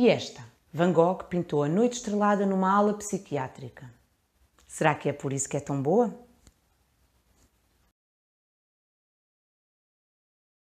E esta? Van Gogh pintou a noite estrelada numa ala psiquiátrica. Será que é por isso que é tão boa?